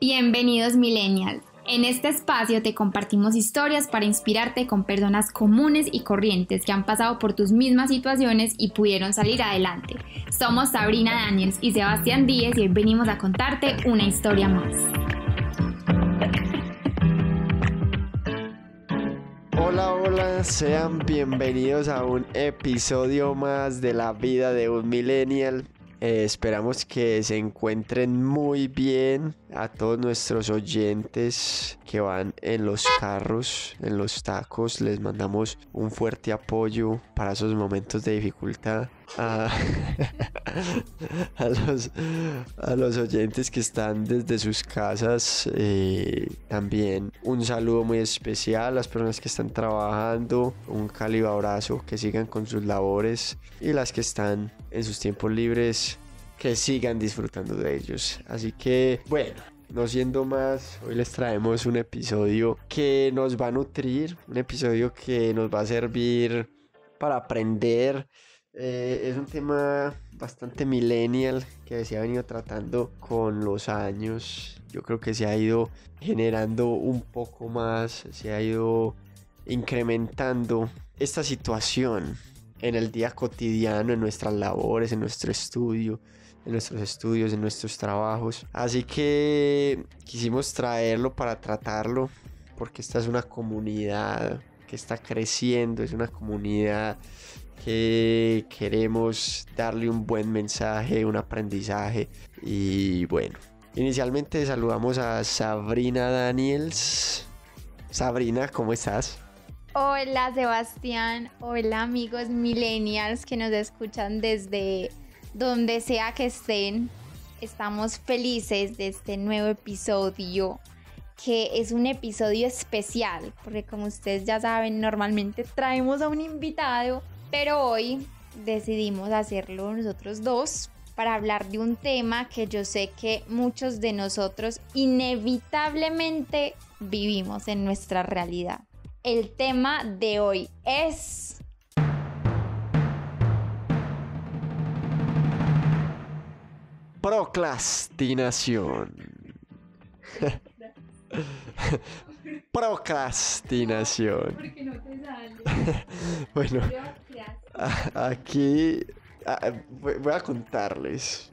Bienvenidos millennial. En este espacio te compartimos historias para inspirarte con personas comunes y corrientes que han pasado por tus mismas situaciones y pudieron salir adelante. Somos Sabrina Daniels y Sebastián Díez y hoy venimos a contarte una historia más. Hola, hola, sean bienvenidos a un episodio más de la vida de un millennial. Eh, esperamos que se encuentren muy bien a todos nuestros oyentes que van en los carros, en los tacos. Les mandamos un fuerte apoyo para esos momentos de dificultad. A, los, oyentes que están desde sus casas. Eh, también un saludo muy especial a las personas que están trabajando. Un cálido abrazo, que sigan con sus labores. Y las que están en sus tiempos libres que sigan disfrutando de ellos. Así que, bueno, no siendo más, hoy les traemos un episodio que nos va a nutrir, un episodio que nos va a servir para aprender. Eh, es un tema bastante millennial que se ha venido tratando con los años. Yo creo que se ha ido generando un poco más, se ha ido incrementando esta situación en el día cotidiano, en nuestras labores, en nuestro estudio en nuestros estudios, en nuestros trabajos. Así que quisimos traerlo para tratarlo, porque esta es una comunidad que está creciendo, es una comunidad que queremos darle un buen mensaje, un aprendizaje y bueno. Inicialmente saludamos a Sabrina Daniels. Sabrina, ¿cómo estás? Hola Sebastián, hola amigos millennials que nos escuchan desde donde sea que estén, estamos felices de este nuevo episodio, que es un episodio especial, porque como ustedes ya saben, normalmente traemos a un invitado, pero hoy decidimos hacerlo nosotros dos para hablar de un tema que yo sé que muchos de nosotros inevitablemente vivimos en nuestra realidad. El tema de hoy es Procrastinación. Procrastinación. bueno, aquí voy a contarles.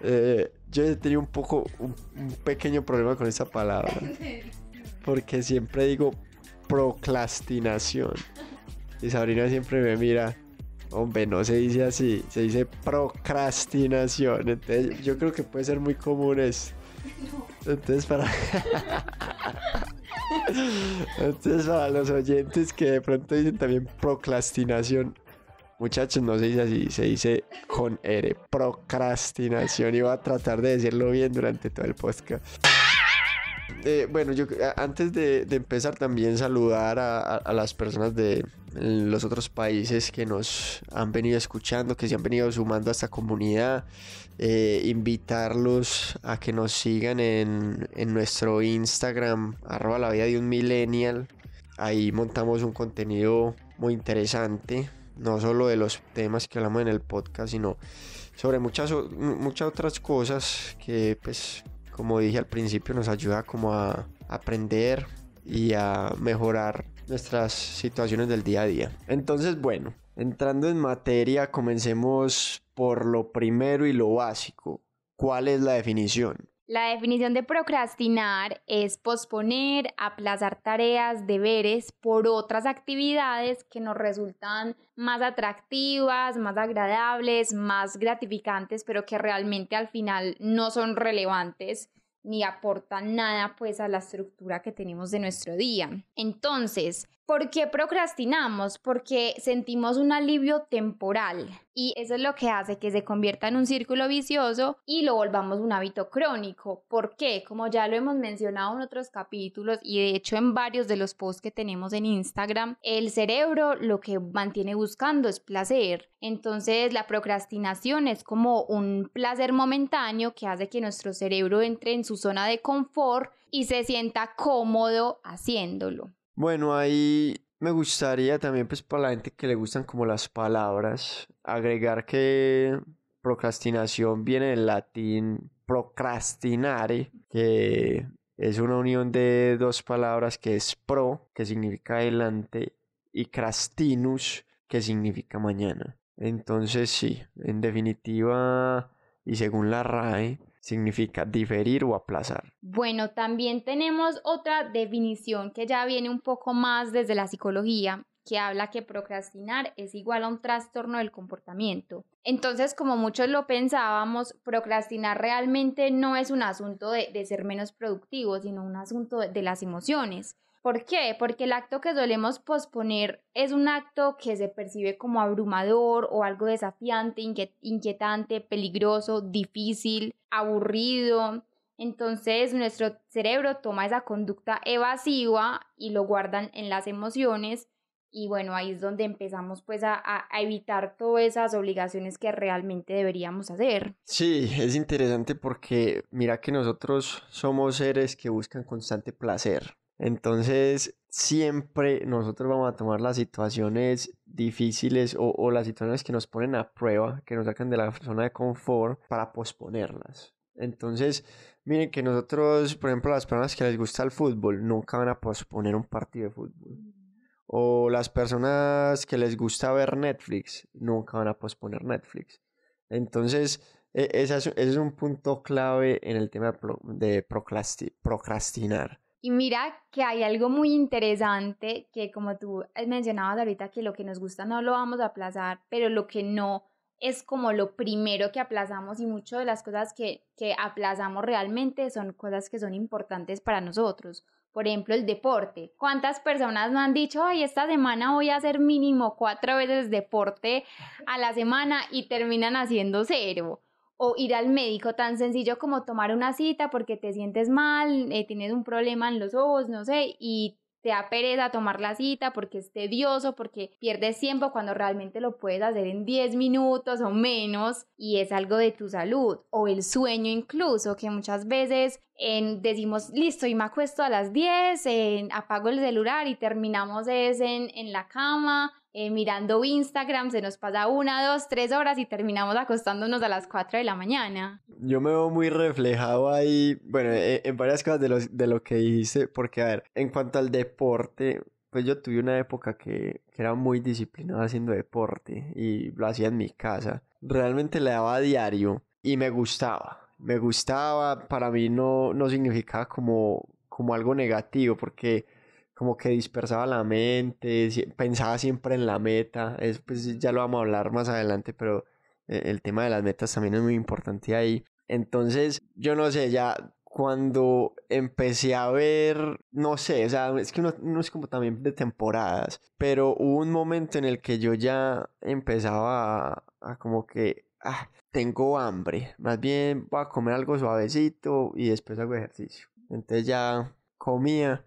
Eh, yo he tenido un poco, un, un pequeño problema con esa palabra. Porque siempre digo procrastinación. Y Sabrina siempre me mira Hombre, no se dice así, se dice procrastinación. Entonces, yo creo que puede ser muy común eso. Entonces, para. Entonces, para los oyentes que de pronto dicen también procrastinación, muchachos, no se dice así, se dice con R, procrastinación. Y voy a tratar de decirlo bien durante todo el podcast. Eh, bueno, yo antes de, empezar también saludar a, las personas de los otros países que nos han venido escuchando, que se han venido sumando a esta comunidad, eh, invitarlos a que nos sigan en, nuestro Instagram, arroba la vida de un millennial. Ahí montamos un contenido muy interesante, no solo de los temas que hablamos en el podcast, sino sobre muchas, muchas otras cosas que pues como dije al principio, nos ayuda como a aprender y a mejorar nuestras situaciones del día a día. Entonces, bueno, entrando en materia, comencemos por lo primero y lo básico. ¿Cuál es la definición? La definición de procrastinar es posponer, aplazar tareas, deberes por otras actividades que nos resultan más atractivas, más agradables, más gratificantes, pero que realmente al final no son relevantes ni aportan nada pues a la estructura que tenemos de nuestro día. Entonces, ¿Por qué procrastinamos? Porque sentimos un alivio temporal y eso es lo que hace que se convierta en un círculo vicioso y lo volvamos un hábito crónico. ¿Por qué? Como ya lo hemos mencionado en otros capítulos y de hecho en varios de los posts que tenemos en Instagram, el cerebro lo que mantiene buscando es placer. Entonces la procrastinación es como un placer momentáneo que hace que nuestro cerebro entre en su zona de confort y se sienta cómodo haciéndolo. Bueno, ahí me gustaría también, pues, para la gente que le gustan como las palabras, agregar que procrastinación viene del latín procrastinare, que es una unión de dos palabras que es pro, que significa adelante, y crastinus, que significa mañana. Entonces, sí, en definitiva, y según la RAE, significa diferir o aplazar. Bueno, también tenemos otra definición que ya viene un poco más desde la psicología que habla que procrastinar es igual a un trastorno del comportamiento. Entonces, como muchos lo pensábamos, procrastinar realmente no es un asunto de, ser menos productivo, sino un asunto de, de las emociones. ¿Por qué? Porque el acto que solemos posponer es un acto que se percibe como abrumador o algo desafiante, inquietante, peligroso, difícil, aburrido. Entonces nuestro cerebro toma esa conducta evasiva y lo guardan en las emociones y bueno, ahí es donde empezamos pues a, a, evitar todas esas obligaciones que realmente deberíamos hacer. Sí, es interesante porque mira que nosotros somos seres que buscan constante placer. Entonces, siempre nosotros vamos a tomar las situaciones difíciles o, las situaciones que nos ponen a prueba, que nos sacan de la zona de confort para posponerlas. Entonces, miren que nosotros, por ejemplo, las personas que les gusta el fútbol nunca van a posponer un partido de fútbol. O las personas que les gusta ver Netflix nunca van a posponer Netflix. Entonces, e, ese es, un punto clave en el tema de procrastinar y mira que hay algo muy interesante que como tú eh, mencionabas ahorita, que lo que nos gusta no lo vamos a aplazar, pero lo que no es como lo primero que aplazamos y muchas de las cosas que, que aplazamos realmente son cosas que son importantes para nosotros. Por ejemplo, el deporte. ¿Cuántas personas me han dicho, ay, esta semana voy a hacer mínimo cuatro veces deporte a la semana y terminan haciendo cero? o ir al médico, tan sencillo como tomar una cita porque te sientes mal, eh, tienes un problema en los ojos, no sé, y te da pereza tomar la cita porque es tedioso, porque pierdes tiempo cuando realmente lo puedes hacer en 10 minutos o menos y es algo de tu salud o el sueño incluso, que muchas veces decimos, listo, y me acuesto a las 10, en, apago el celular y terminamos en, en la cama eh, mirando Instagram, se nos pasa una, dos, tres horas y terminamos acostándonos a las cuatro de la mañana. Yo me veo muy reflejado ahí, bueno, e, en varias cosas de lo, de lo que hice, porque a ver, en cuanto al deporte, pues yo tuve una época que, que, era muy disciplinada haciendo deporte y lo hacía en mi casa. Realmente le daba a diario y me gustaba. Me gustaba, para mí no, no significaba como, como algo negativo, porque como que dispersaba la mente, pensaba siempre en la meta, es, pues ya lo vamos a hablar más adelante, pero eh, el tema de las metas también es muy importante ahí. Entonces, yo no sé, ya cuando empecé a ver, no sé, o sea, es que no es como también de temporadas, pero hubo un momento en el que yo ya empezaba a, como que, ah, tengo hambre, más bien voy a comer algo suavecito y después hago ejercicio. Entonces ya comía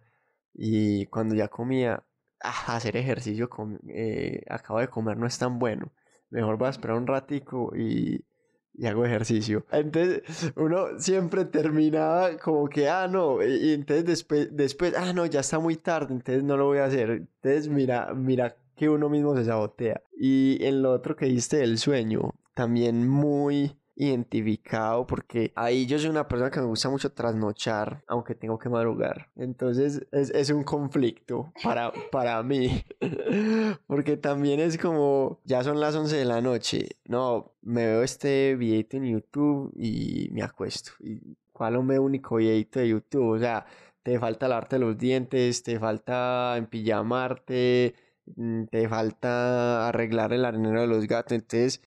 y cuando ya comía, ah, hacer ejercicio, eh, acabo de comer, no es tan bueno. Mejor voy a esperar un ratico y, y hago ejercicio. Entonces, uno siempre terminaba como que, ah, no, y, entonces después, después, ah, no, ya está muy tarde, entonces no lo voy a hacer. Entonces, mira, mira que uno mismo se sabotea. Y en lo otro que diste del sueño, también muy identificado porque ahí yo soy una persona que me gusta mucho trasnochar, aunque tengo que madrugar. Entonces es, un conflicto para, para mí, porque también es como, ya son las 11 de la noche, no, me veo este videito en YouTube y me acuesto. ¿Y ¿Cuál mi único videito de YouTube? O sea, te falta lavarte los dientes, te falta empillamarte, mm, te falta arreglar el arenero de los gatos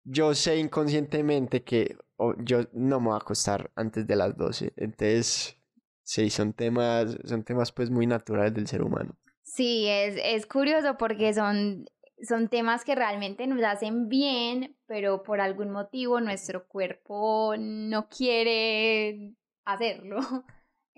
yo sé inconscientemente que yo no me voy a acostar antes de las 12. Entonces, sí, son temas, son temas pues muy naturales del ser humano. Sí, es, es curioso porque son, son temas que realmente nos hacen bien, pero por algún motivo nuestro cuerpo no quiere hacerlo.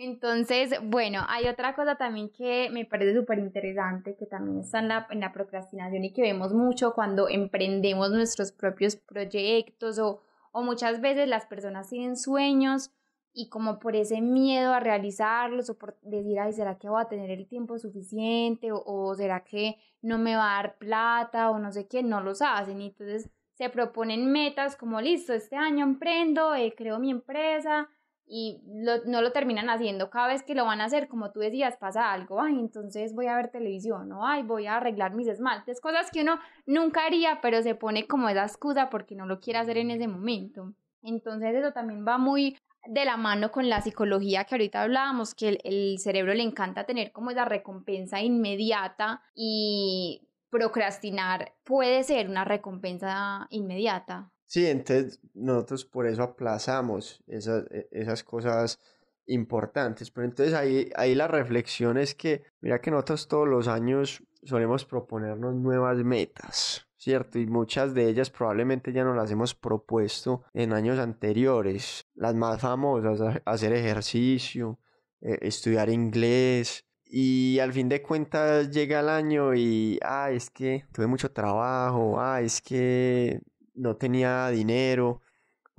Entonces, bueno, hay otra cosa también que me parece súper interesante, que también está en la, procrastinación y que vemos mucho cuando emprendemos nuestros propios proyectos o, o muchas veces las personas tienen sueños y como por ese miedo a realizarlos o por decir, ay, ¿será que voy a tener el tiempo suficiente? O, ¿será que no me va a dar plata? O no sé qué, no los hacen. Y entonces se proponen metas como, listo, este año emprendo, eh, creo mi empresa y no lo terminan haciendo cada vez que lo van a hacer, como tú decías, pasa algo, ay, entonces voy a ver televisión, o ay, voy a arreglar mis esmaltes, cosas que uno nunca haría, pero se pone como esa excusa porque no lo quiere hacer en ese momento. Entonces eso también va muy de la mano con la psicología que ahorita hablábamos, que el cerebro le encanta tener como esa recompensa inmediata y procrastinar puede ser una recompensa inmediata. Sí, entonces nosotros por eso aplazamos esas, e, esas cosas importantes. Pero entonces ahí, ahí la reflexión es que, mira que nosotros todos los años solemos proponernos nuevas metas, ¿cierto? Y muchas de ellas probablemente ya nos las hemos propuesto en años anteriores. Las más famosas, hacer ejercicio, eh, estudiar inglés. Y al fin de cuentas llega el año y, ah, es que tuve mucho trabajo, ah, es que no tenía dinero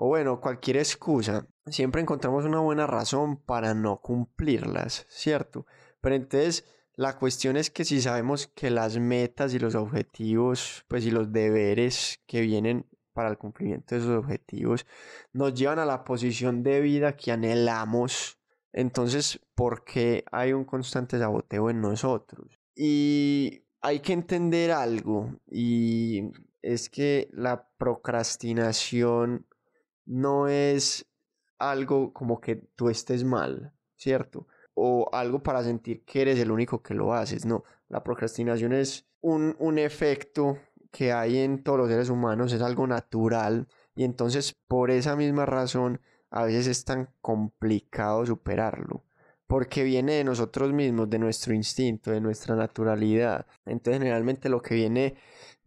o bueno, cualquier excusa, siempre encontramos una buena razón para no cumplirlas, ¿cierto? Pero entonces la cuestión es que si sabemos que las metas y los objetivos, pues y los deberes que vienen para el cumplimiento de esos objetivos nos llevan a la posición de vida que anhelamos, entonces, ¿por qué hay un constante saboteo en nosotros? Y hay que entender algo y es que la procrastinación no es algo como que tú estés mal, ¿cierto? O algo para sentir que eres el único que lo haces, no. La procrastinación es un, un efecto que hay en todos los seres humanos, es algo natural y entonces por esa misma razón a veces es tan complicado superarlo porque viene de nosotros mismos, de nuestro instinto, de nuestra naturalidad. Entonces generalmente lo que viene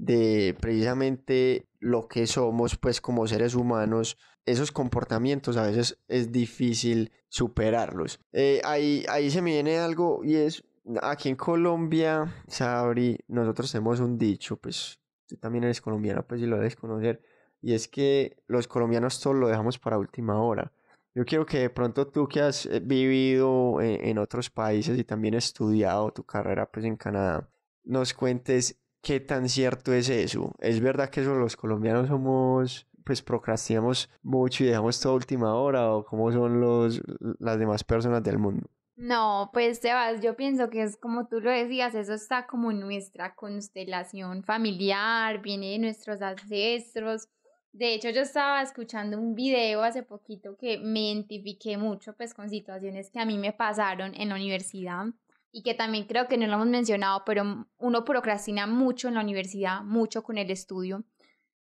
de precisamente lo que somos pues como seres humanos, esos comportamientos a veces es difícil superarlos. Eh, ahí, ahí se me viene algo y es, aquí en Colombia, Sabri, nosotros tenemos un dicho, pues tú también eres colombiana, pues si lo debes conocer, y es que los colombianos todo lo dejamos para última hora. Yo quiero que de pronto tú que has eh, vivido en, eh, en otros países y también estudiado tu carrera pues en Canadá, nos cuentes ¿Qué tan cierto es eso? Es verdad que los colombianos somos pues procrastinamos mucho y dejamos a última hora o cómo son los, las demás personas del mundo. No, pues Sebas, yo pienso que es como tú lo decías, eso está como en nuestra constelación familiar, viene de nuestros ancestros. De hecho, yo estaba escuchando un video hace poquito que me identifiqué mucho pues con situaciones que a mí me pasaron en la universidad y que también creo que no lo hemos mencionado, pero uno procrastina mucho en la universidad, mucho con el estudio.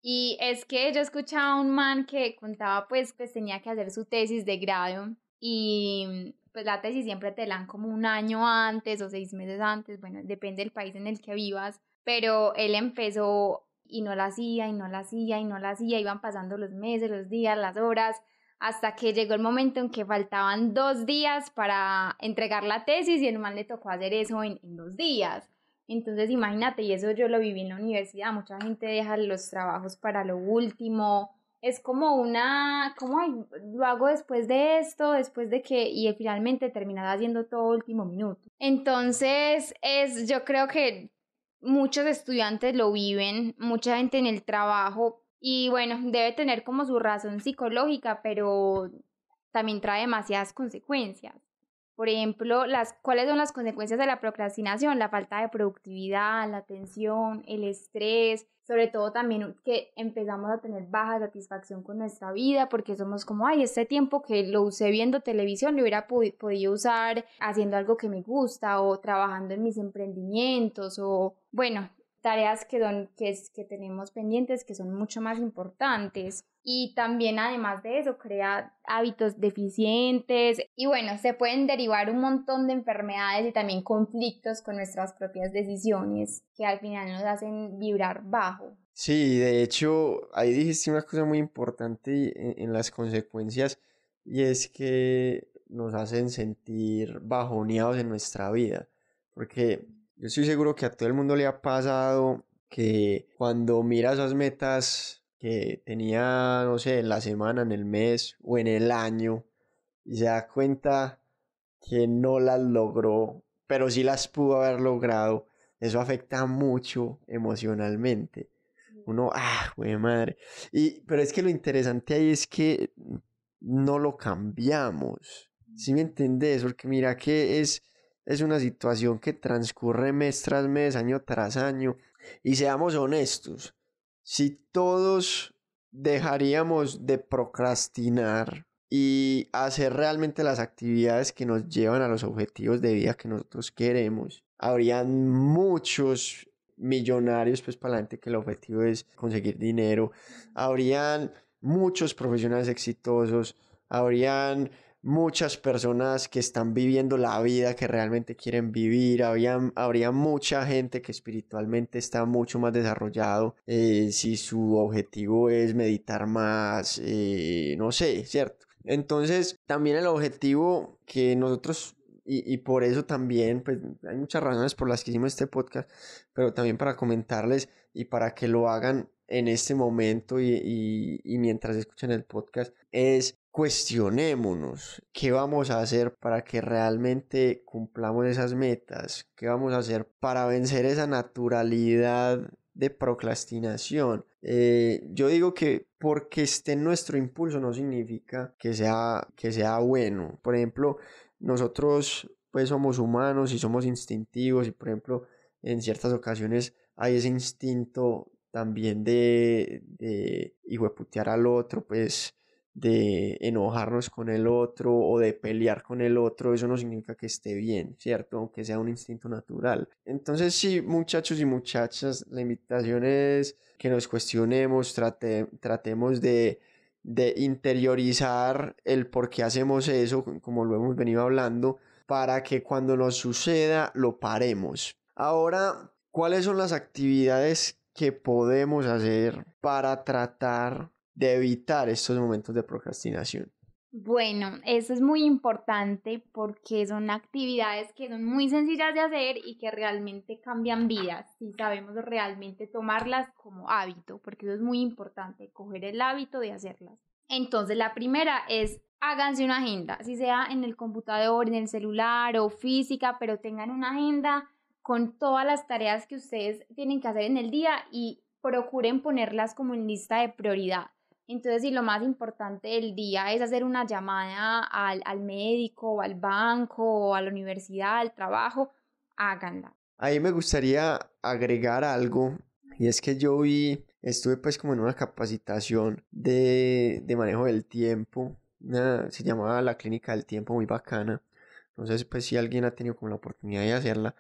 Y es que yo escuchaba a un man que contaba pues pues tenía que hacer su tesis de grado y mm, pues la tesis siempre te la dan como un año antes o seis meses antes, bueno, depende del país en el que vivas, pero él empezó y no la hacía y no la hacía y no la hacía, iban pasando los meses, los días, las horas hasta que llegó el momento en que faltaban dos días para entregar la tesis y el man le tocó hacer eso en, dos días. Entonces imagínate, y eso yo lo viví en la universidad, mucha gente deja los trabajos para lo último, es como una, ¿cómo lo hago después de esto, después de que, y finalmente terminaba haciendo todo último minuto. Entonces es, yo creo que muchos estudiantes lo viven, mucha gente en el trabajo y bueno, debe tener como su razón psicológica, pero también trae demasiadas consecuencias. Por ejemplo, las, ¿cuáles son las consecuencias de la procrastinación? La falta de productividad, la tensión, el estrés, sobre todo también que empezamos a tener baja satisfacción con nuestra vida porque somos como, ay, este tiempo que lo usé viendo televisión lo hubiera podido usar haciendo algo que me gusta o trabajando en mis emprendimientos o, bueno, tareas que, que, que tenemos pendientes que son mucho más importantes. Y también además de eso, crea hábitos deficientes y bueno, se pueden derivar un montón de enfermedades y también conflictos con nuestras propias decisiones que al final nos hacen vibrar bajo. Sí, de hecho, ahí dijiste una cosa muy importante en, en las consecuencias y es que nos hacen sentir bajoneados en nuestra vida, porque yo estoy seguro que a todo el mundo le ha pasado que cuando mira esas metas que tenía, no sé, en la semana, en el mes o en el año, y se da cuenta que no las logró, pero sí las pudo haber logrado, eso afecta mucho emocionalmente. Uno, ah, güey, madre. Y, pero es que lo interesante ahí es que no lo cambiamos. si mm. me entendés? Porque mira que es es una situación que transcurre mes tras mes, año tras año. Y seamos honestos, si todos dejaríamos de procrastinar y hacer realmente las actividades que nos llevan a los objetivos de vida que nosotros queremos, habrían muchos millonarios, pues para la gente que el objetivo es conseguir dinero, habrían muchos profesionales exitosos, habrían muchas personas que están viviendo la vida que realmente quieren vivir, habría, habría mucha gente que espiritualmente está mucho más desarrollado, eh, si su objetivo es meditar más, eh, no sé, ¿cierto? Entonces, también el objetivo que nosotros y, por eso también, pues hay muchas razones por las que hicimos este podcast, pero también para comentarles y para que lo hagan en este momento y, y mientras escuchan el podcast, es cuestionémonos qué vamos a hacer para que realmente cumplamos esas metas, qué vamos a hacer para vencer esa naturalidad de procrastinación. Eh, yo digo que porque esté en nuestro impulso no significa que sea, que sea bueno. Por ejemplo, nosotros pues somos humanos y somos instintivos y por ejemplo en ciertas ocasiones hay ese instinto también de, de putear al otro, pues de enojarnos con el otro o de pelear con el otro, eso no significa que esté bien, ¿cierto? Aunque sea un instinto natural. Entonces sí, muchachos y muchachas, la invitación es que nos cuestionemos, tratemos de, de interiorizar el por qué hacemos eso, como lo hemos venido hablando, para que cuando nos suceda lo paremos. Ahora, ¿cuáles son las actividades que podemos hacer para tratar de evitar estos momentos de procrastinación? Bueno, eso es muy importante porque son actividades que son muy sencillas de hacer y que realmente cambian vidas si sabemos realmente tomarlas como hábito, porque eso es muy importante, coger el hábito de hacerlas. Entonces, la primera es háganse una agenda, si sea en el computador, en el celular o física, pero tengan una agenda con todas las tareas que ustedes tienen que hacer en el día y procuren ponerlas como en lista de prioridad. Entonces, si lo más importante del día es hacer una llamada al, al médico, o al banco, o a la universidad, al trabajo, háganla. Ahí me gustaría agregar algo, y es que yo vi, estuve pues como en una capacitación de, de manejo del tiempo, se llamaba la clínica del tiempo, muy bacana. Entonces, pues si alguien ha tenido como la oportunidad de hacerla,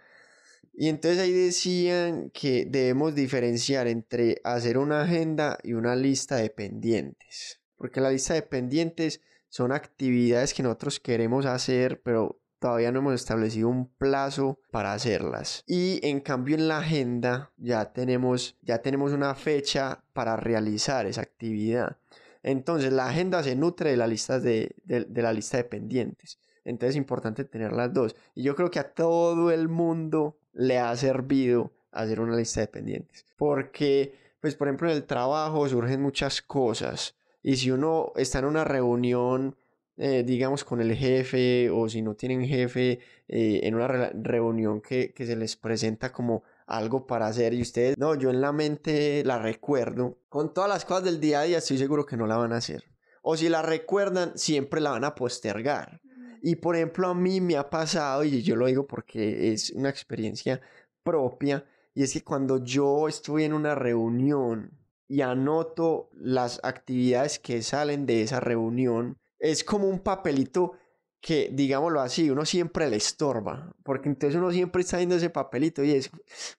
y entonces ahí decían que debemos diferenciar entre hacer una agenda y una lista de pendientes. Porque la lista de pendientes son actividades que nosotros queremos hacer, pero todavía no hemos establecido un plazo para hacerlas. Y en cambio en la agenda ya tenemos, ya tenemos una fecha para realizar esa actividad. Entonces la agenda se nutre de de, de la lista de pendientes. Entonces es importante tener las dos. Y yo creo que a todo el mundo le ha servido hacer una lista de pendientes. Porque, pues, por ejemplo, en el trabajo surgen muchas cosas. Y si uno está en una reunión, eh, digamos, con el jefe, o si no tienen jefe, eh, en una reunión que, que se les presenta como algo para hacer y ustedes, no, yo en la mente la recuerdo. Con todas las cosas del día a día estoy seguro que no la van a hacer. O si la recuerdan, siempre la van a postergar. Y por ejemplo, a mí me ha pasado, y yo lo digo porque es una experiencia propia, y es que cuando yo estoy en una reunión y anoto las actividades que salen de esa reunión, es como un papelito que, digámoslo así, uno siempre le estorba, porque entonces uno siempre está viendo ese papelito y es,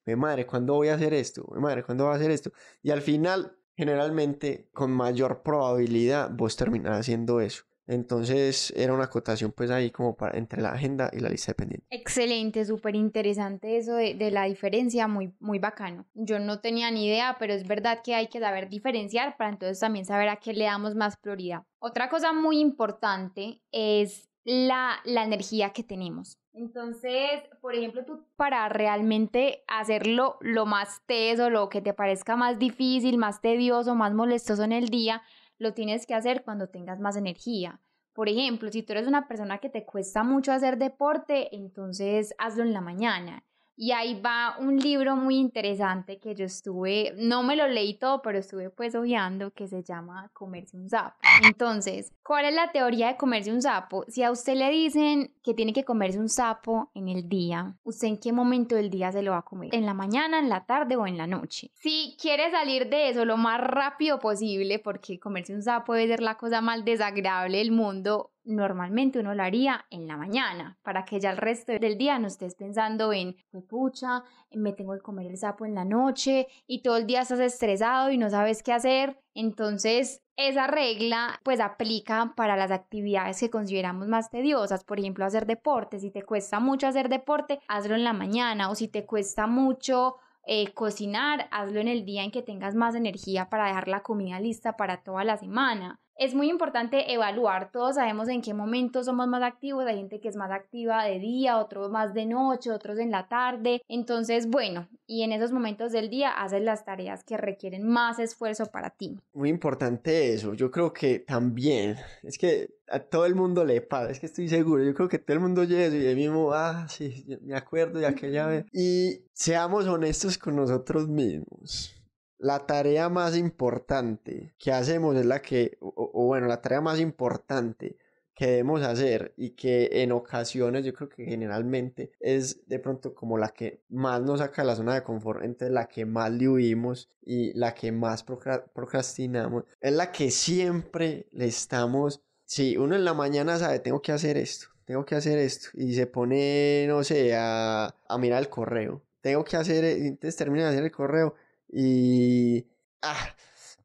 me madre, ¿cuándo voy a hacer esto? Me madre, ¿cuándo voy a hacer esto? Y al final, generalmente, con mayor probabilidad, vos terminás haciendo eso. Entonces era una acotación pues ahí como para entre la agenda y la lista de pendientes. Excelente, súper interesante eso de, la diferencia, muy, muy bacano. Yo no tenía ni idea, pero es verdad que hay que saber diferenciar para entonces también saber a qué le damos más prioridad. Otra cosa muy importante es la, la energía que tenemos. Entonces, por ejemplo, tú para realmente hacerlo lo más teso, lo que te parezca más difícil, más tedioso, más molestoso en el día, lo tienes que hacer cuando tengas más energía. Por ejemplo, si tú eres una persona que te cuesta mucho hacer deporte, entonces hazlo en la mañana. Y ahí va un libro muy interesante que yo estuve, no me lo leí todo, pero estuve pues obviando, que se llama Comerse un sapo. Entonces, ¿cuál es la teoría de comerse un sapo? Si a usted le dicen que tiene que comerse un sapo en el día, ¿usted en qué momento del día se lo va a comer? ¿En la mañana, en la tarde o en la noche? Si quiere salir de eso lo más rápido posible, porque comerse un sapo puede ser la cosa más desagradable del mundo, normalmente uno lo haría en la mañana, para que ya el resto del día no estés pensando en, pucha, me tengo que comer el sapo en la noche y todo el día estás estresado y no sabes qué hacer. Entonces, esa regla pues aplica para las actividades que consideramos más tediosas, por ejemplo, hacer deporte. Si te cuesta mucho hacer deporte, hazlo en la mañana o si te cuesta mucho eh, cocinar, hazlo en el día en que tengas más energía para dejar la comida lista para toda la semana es muy importante evaluar. Todos sabemos en qué momento somos más activos. Hay gente que es más activa de día, otros más de noche, otros en la tarde. Entonces, bueno, y en esos momentos del día haces las tareas que requieren más esfuerzo para ti. Muy importante eso. Yo creo que también es que a todo el mundo le pasa, es que estoy seguro, yo creo que todo el mundo llega y de mismo, ah, sí, me acuerdo de aquella vez. Y seamos honestos con nosotros mismos la tarea más importante que hacemos es la que, o, bueno, la tarea más importante que debemos hacer y que en ocasiones yo creo que generalmente es de pronto como la que más nos saca de la zona de confort, entre la que más le huimos y la que más procrastinamos, es la que siempre le estamos, si uno en la mañana sabe, tengo que hacer esto, tengo que hacer esto y se pone, no sé, a, a mirar el correo, tengo que hacer, e-", entonces termina de hacer el correo y... Ah,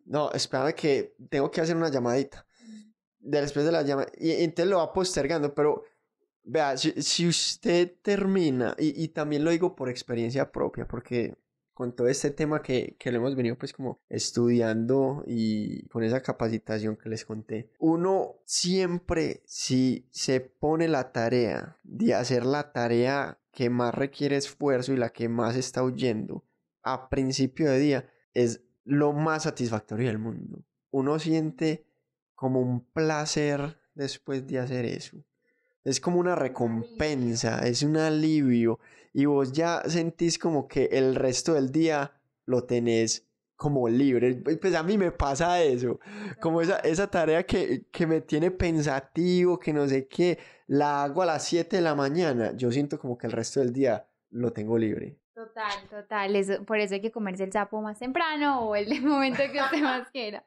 no, espérame que tengo que hacer una llamadita. Después de la llamada... Y, entonces lo va postergando, pero... Vea, si, usted termina, y, también lo digo por experiencia propia, porque con todo este tema que, que lo hemos venido pues como estudiando y con esa capacitación que les conté, uno siempre si se pone la tarea de hacer la tarea que más requiere esfuerzo y la que más está huyendo, a principio de día es lo más satisfactorio del mundo. Uno siente como un placer después de hacer eso. Es como una recompensa, es un alivio y vos ya sentís como que el resto del día lo tenés como libre. Pues a mí me pasa eso, como esa, esa tarea que, que me tiene pensativo, que no sé qué, la hago a las 7 de la mañana, yo siento como que el resto del día lo tengo libre. Total, total. por eso hay que comerse el sapo más temprano o el momento que usted más quiera.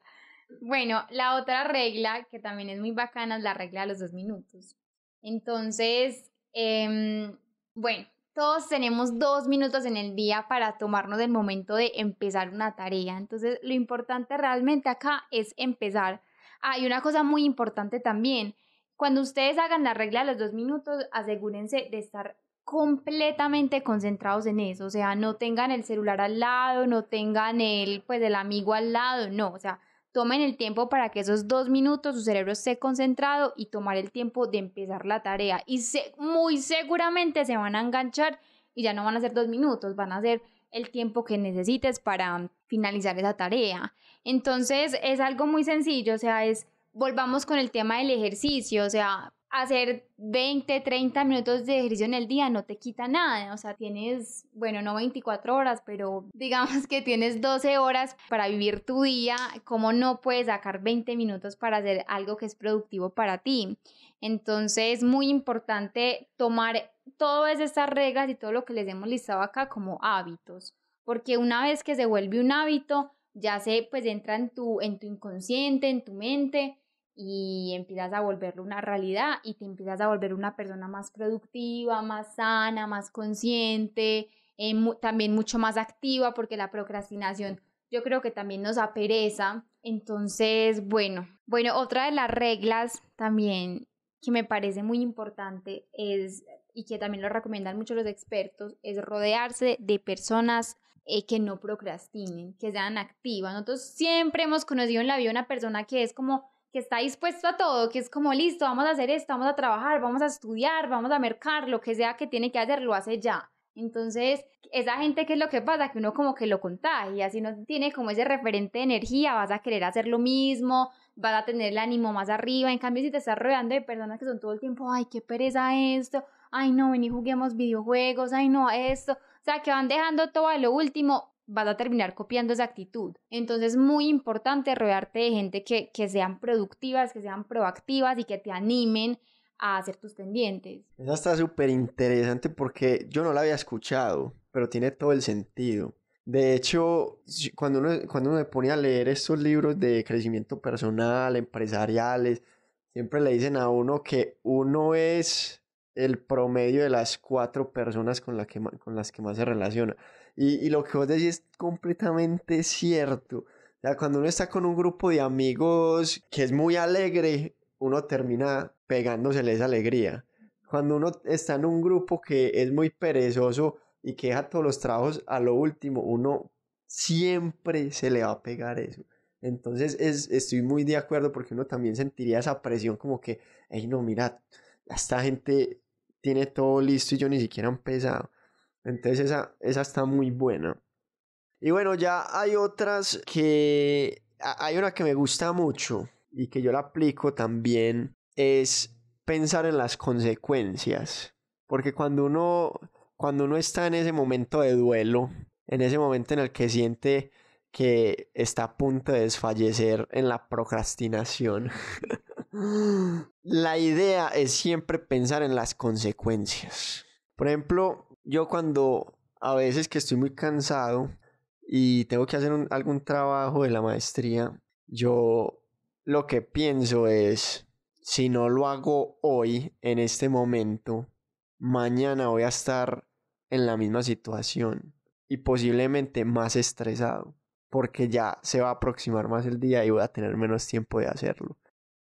Bueno, la otra regla que también es muy bacana es la regla de los dos minutos. Entonces, em, bueno, todos tenemos dos minutos en el día para tomarnos el momento de empezar una tarea. Entonces, lo importante realmente acá es empezar. Ah, y una cosa muy importante también, cuando ustedes hagan la regla de los dos minutos, asegúrense de estar completamente concentrados en eso, o sea, no tengan el celular al lado, no tengan el, pues, el amigo al lado, no, o sea, tomen el tiempo para que esos dos minutos su cerebro esté concentrado y tomar el tiempo de empezar la tarea y se, muy seguramente se van a enganchar y ya no van a ser dos minutos, van a ser el tiempo que necesites para finalizar esa tarea. Entonces es algo muy sencillo, o sea, es volvamos con el tema del ejercicio, o sea, hacer 20, 30 minutos de ejercicio en el día no te quita nada. O sea, tienes, bueno, no 24 horas, pero digamos que tienes 12 horas para vivir tu día. ¿Cómo no puedes sacar 20 minutos para hacer algo que es productivo para ti? Entonces, es muy importante tomar todas estas reglas y todo lo que les hemos listado acá como hábitos. Porque una vez que se vuelve un hábito, ya se pues entra en en tu inconsciente, en tu mente y empiezas a volverlo una realidad y te empiezas a volver una persona más productiva, más sana, más consciente, eh, también mucho más activa porque la procrastinación yo creo que también nos apereza. Entonces, bueno, bueno, otra de las reglas también que me parece muy importante es, y que también lo recomiendan mucho los expertos, es rodearse de personas eh, que no procrastinen, que sean activas. Nosotros siempre hemos conocido en la vida una persona que es como que está dispuesto a todo, que es como listo, vamos a hacer esto, vamos a trabajar, vamos a estudiar, vamos a mercar, lo que sea que tiene que hacer, lo hace ya. Entonces, esa gente que es lo que pasa, que uno como que lo contagia, si no tiene como ese referente de energía, vas a querer hacer lo mismo, vas a tener el ánimo más arriba, en cambio si te estás rodeando de personas que son todo el tiempo, ay, qué pereza esto, ay no, vení juguemos videojuegos, ay no, esto, o sea, que van dejando todo a lo último, vas a terminar copiando esa actitud. Entonces es muy importante rodearte de gente que, sean productivas, que sean proactivas y que te animen a hacer tus pendientes. Esa está súper interesante porque yo no la había escuchado, pero tiene todo el sentido. De hecho, cuando uno, cuando uno se pone a leer estos libros de crecimiento personal, empresariales, siempre le dicen a uno que uno es el promedio de las cuatro personas con, la con las que más se relaciona. Y, lo que vos decís es completamente cierto. cuando uno está con un grupo de amigos que es muy alegre, uno termina pegándosele esa alegría. Cuando uno está en un grupo que es muy perezoso y que deja todos los trabajos a lo último, uno siempre se le va a pegar eso. Entonces estoy muy de acuerdo porque uno también sentiría esa presión como que, hey, no, mira, esta gente tiene todo listo y yo ni siquiera he empezado. Entonces esa, esa está muy buena. Y bueno, ya hay otras que... Hay una que me gusta mucho y que yo la aplico también, es pensar en las consecuencias. Porque cuando uno, cuando uno está en ese momento de duelo, en ese momento en el que siente que está a punto de desfallecer en la procrastinación, La idea es siempre pensar en las consecuencias. Por ejemplo, yo cuando a veces que estoy muy cansado y tengo que hacer algún trabajo de la maestría, yo lo que pienso es, si no lo hago hoy, en este momento, mañana voy a estar en la misma situación y posiblemente más estresado, porque ya se va a aproximar más el día y voy a tener menos tiempo de hacerlo.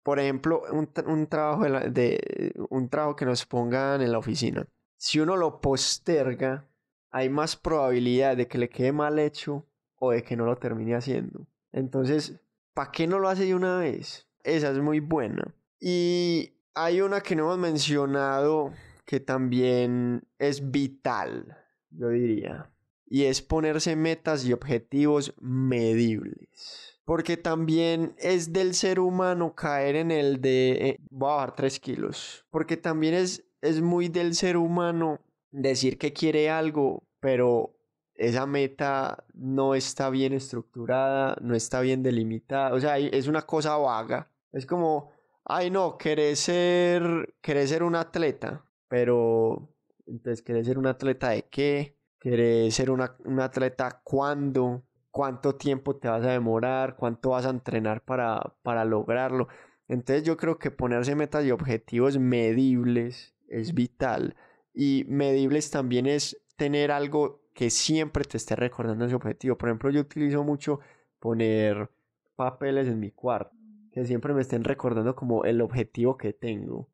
Por ejemplo, un, trabajo de, un trabajo que nos pongan en la oficina. Si uno lo posterga, hay más probabilidad de que le quede mal hecho o de que no lo termine haciendo. Entonces, ¿para qué no lo hace de una vez? Esa es muy buena. Y hay una que no hemos mencionado que también es vital, yo diría. Y es ponerse metas y objetivos medibles. Porque también es del ser humano caer en el de eh, voy a bajar tres kilos. Porque también es, es muy del ser humano decir que quiere algo, pero esa meta no está bien estructurada, no está bien delimitada. O sea, es una cosa vaga. Es como, ay no, querés ser, querés ser un atleta, pero entonces querés ser un atleta de qué? ¿Querés ser una, un atleta cuándo? cuánto tiempo te vas a demorar, cuánto vas a entrenar para, lograrlo. Entonces yo creo que ponerse metas y objetivos medibles es vital. Y medibles también es tener algo que siempre te esté recordando ese objetivo. Por ejemplo, yo utilizo mucho poner papeles en mi cuarto, que siempre me estén recordando como el objetivo que tengo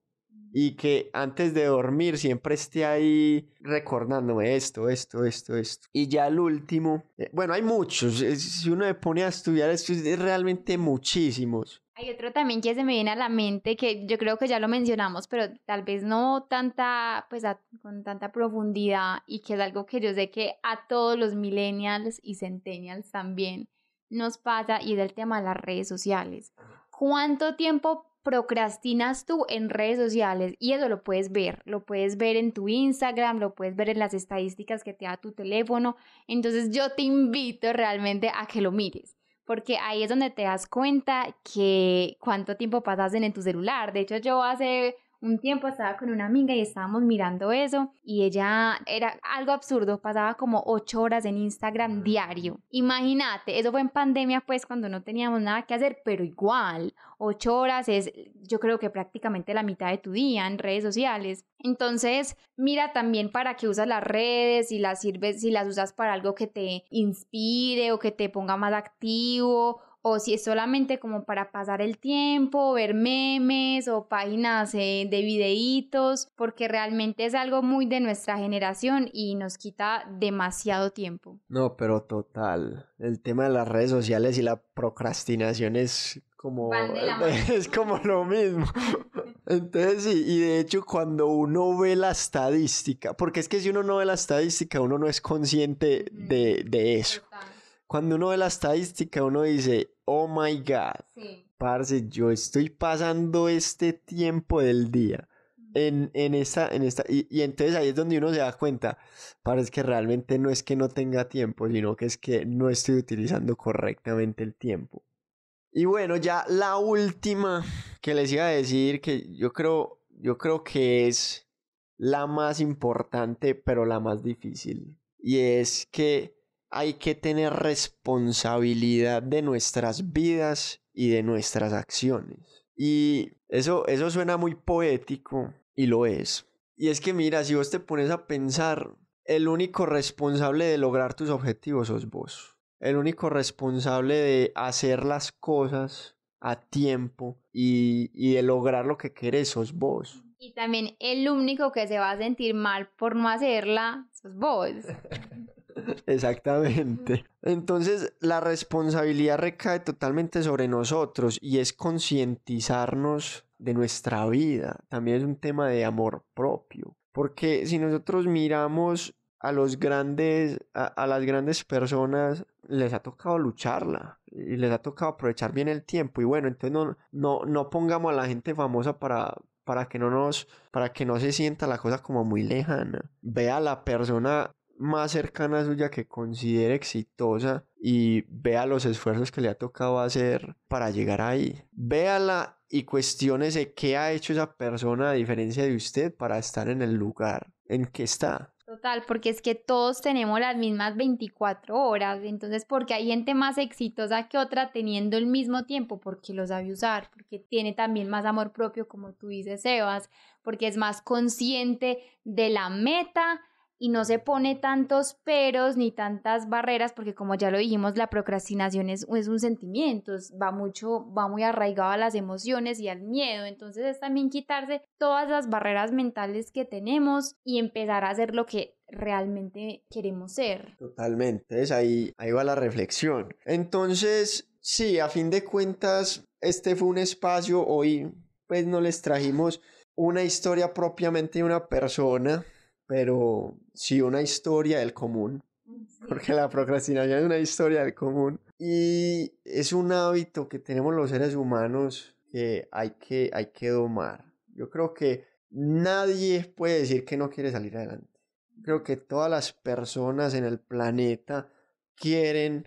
y que antes de dormir siempre esté ahí recordándome esto, esto, esto, esto. Y ya el último, eh, bueno, hay muchos, eh, si uno se pone a estudiar esto es realmente muchísimos. Hay otro también que se me viene a la mente que yo creo que ya lo mencionamos, pero tal vez no tanta, pues con tanta profundidad y que es algo que yo sé que a todos los millennials y centennials también nos pasa y del tema de las redes sociales. ¿Cuánto tiempo procrastinas tú en redes sociales y eso lo puedes ver, lo puedes ver en tu Instagram, lo puedes ver en las estadísticas que te da tu teléfono. Entonces yo te invito realmente a que lo mires, porque ahí es donde te das cuenta que cuánto tiempo pasas en tu celular. De hecho yo hace un tiempo estaba con una amiga y estábamos mirando eso y ella era algo absurdo, pasaba como ocho horas en Instagram mm. diario. Imagínate, eso fue en pandemia pues cuando no teníamos nada que hacer, pero igual, ocho horas es yo creo que prácticamente la mitad de tu día en redes sociales. Entonces, mira también para qué usas las redes, si las sirves, si las usas para algo que te inspire o que te ponga más activo o si es solamente como para pasar el tiempo, ver memes o páginas eh, de videitos, porque realmente es algo muy de nuestra generación y nos quita demasiado tiempo. No, pero total, el tema de las redes sociales y la procrastinación es como es como lo mismo. Entonces, sí, y de hecho cuando uno ve la estadística, porque es que si uno no ve la estadística, uno no es consciente de, de eso. Total cuando uno ve la estadística, uno dice, oh my god, parece yo estoy pasando este tiempo del día. En, en esta, en esta, y, y, entonces ahí es donde uno se da cuenta, parece que realmente no es que no tenga tiempo, sino que es que no estoy utilizando correctamente el tiempo. Y bueno, ya la última que les iba a decir, que yo creo, yo creo que es la más importante, pero la más difícil. Y es que hay que tener responsabilidad de nuestras vidas y de nuestras acciones. Y eso, eso suena muy poético y lo es. Y es que mira, si vos te pones a pensar, el único responsable de lograr tus objetivos sos vos. El único responsable de hacer las cosas a tiempo y, y de lograr lo que querés sos vos. Y también el único que se va a sentir mal por no hacerla sos vos. Exactamente. Entonces, la responsabilidad recae totalmente sobre nosotros y es concientizarnos de nuestra vida. También es un tema de amor propio. Porque si nosotros miramos a los grandes, a, las grandes personas les ha tocado lucharla y les ha tocado aprovechar bien el tiempo. Y bueno, entonces no, no, pongamos a la gente famosa para, para que no nos, para que no se sienta la cosa como muy lejana. Ve a la persona más cercana suya que considere exitosa y vea los esfuerzos que le ha tocado hacer para llegar ahí. Véala y cuestionese qué ha hecho esa persona a diferencia de usted para estar en el lugar en que está. Total, porque es que todos tenemos las mismas 24 horas, entonces porque hay gente más exitosa que otra teniendo el mismo tiempo, porque los sabe usar, porque tiene también más amor propio, como tú dices, Sebas, porque es más consciente de la meta y no se pone tantos peros ni tantas barreras, porque como ya lo dijimos, la procrastinación es, es, un sentimiento, va mucho, va muy arraigado a las emociones y al miedo, entonces es también quitarse todas las barreras mentales que tenemos y empezar a hacer lo que realmente queremos ser. Totalmente, ahí, ahí va la reflexión. Entonces, sí, a fin de cuentas, este fue un espacio, hoy pues no les trajimos una historia propiamente de una persona, pero sí una historia del común, mm, porque la procrastinación es una historia del común y es un hábito que tenemos los seres humanos que hay que, hay que domar. Yo creo que nadie puede decir que no quiere salir adelante. Creo que todas las personas en el planeta quieren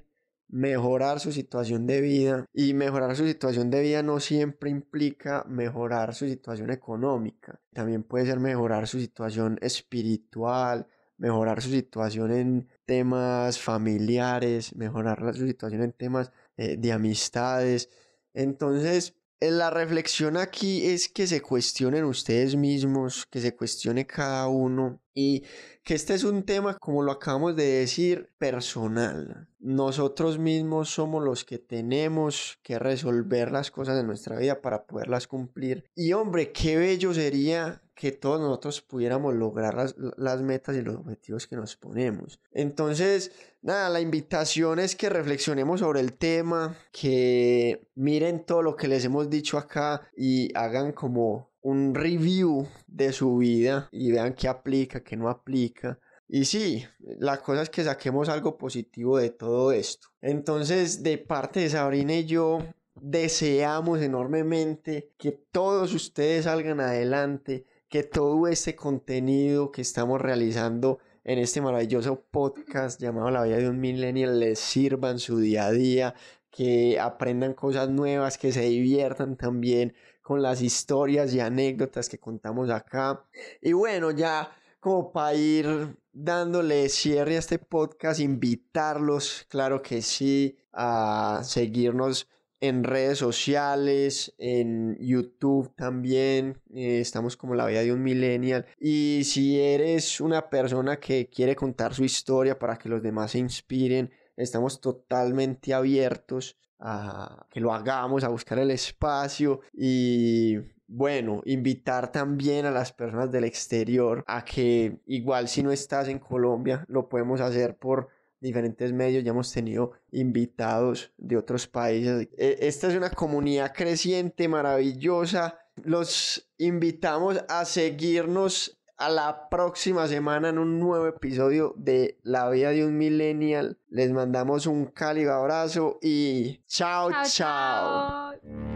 mejorar su situación de vida y mejorar su situación de vida no siempre implica mejorar su situación económica, también puede ser mejorar su situación espiritual, mejorar su situación en temas familiares, mejorar su situación en temas eh, de amistades. Entonces, eh, la reflexión aquí es que se cuestionen ustedes mismos, que se cuestione cada uno y que este es un tema, como lo acabamos de decir, personal. Nosotros mismos somos los que tenemos que resolver las cosas de nuestra vida para poderlas cumplir. Y hombre, qué bello sería que todos nosotros pudiéramos lograr las, las metas y los objetivos que nos ponemos. Entonces, nada, la invitación es que reflexionemos sobre el tema, que miren todo lo que les hemos dicho acá y hagan como un review de su vida y vean qué aplica, qué no aplica. Y sí, la cosa es que saquemos algo positivo de todo esto. Entonces, de parte de Sabrina y yo, deseamos enormemente que todos ustedes salgan adelante, que todo este contenido que estamos realizando en este maravilloso podcast llamado La vida de un millennial les sirva en su día a día, que aprendan cosas nuevas, que se diviertan también, con las historias y anécdotas que contamos acá. Y bueno, ya como para ir dándole cierre a este podcast, invitarlos, claro que sí, a seguirnos en redes sociales, en YouTube también, eh, estamos como la vida de un millennial. Y si eres una persona que quiere contar su historia para que los demás se inspiren, estamos totalmente abiertos a que lo hagamos, a buscar el espacio y bueno, invitar también a las personas del exterior a que igual si no estás en Colombia, lo podemos hacer por diferentes medios, ya hemos tenido invitados de otros países. E, esta es una comunidad creciente, maravillosa. Los invitamos a seguirnos a la próxima semana en un nuevo episodio de La vida de un millennial. Les mandamos un cálido abrazo y chao, chao. chao. chao.